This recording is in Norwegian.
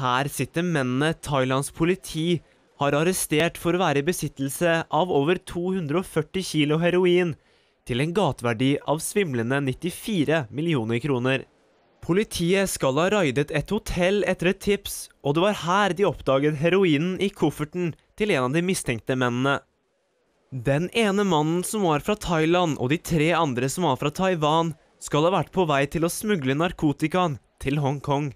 Her sitter mennene Thailands politi har arrestert for å være i besittelse av over 240 kilo heroin til en gateverdi av svimlende 94 millioner kroner. Politiet skal ha raidet et hotell etter et tips, og det var her de oppdaget heroinen i kofferten til en av de mistenkte mennene. Den ene mannen som var fra Thailand, og de tre andre som var fra Taiwan, skal ha vært på vei til å smugle narkotikaen til Hongkong.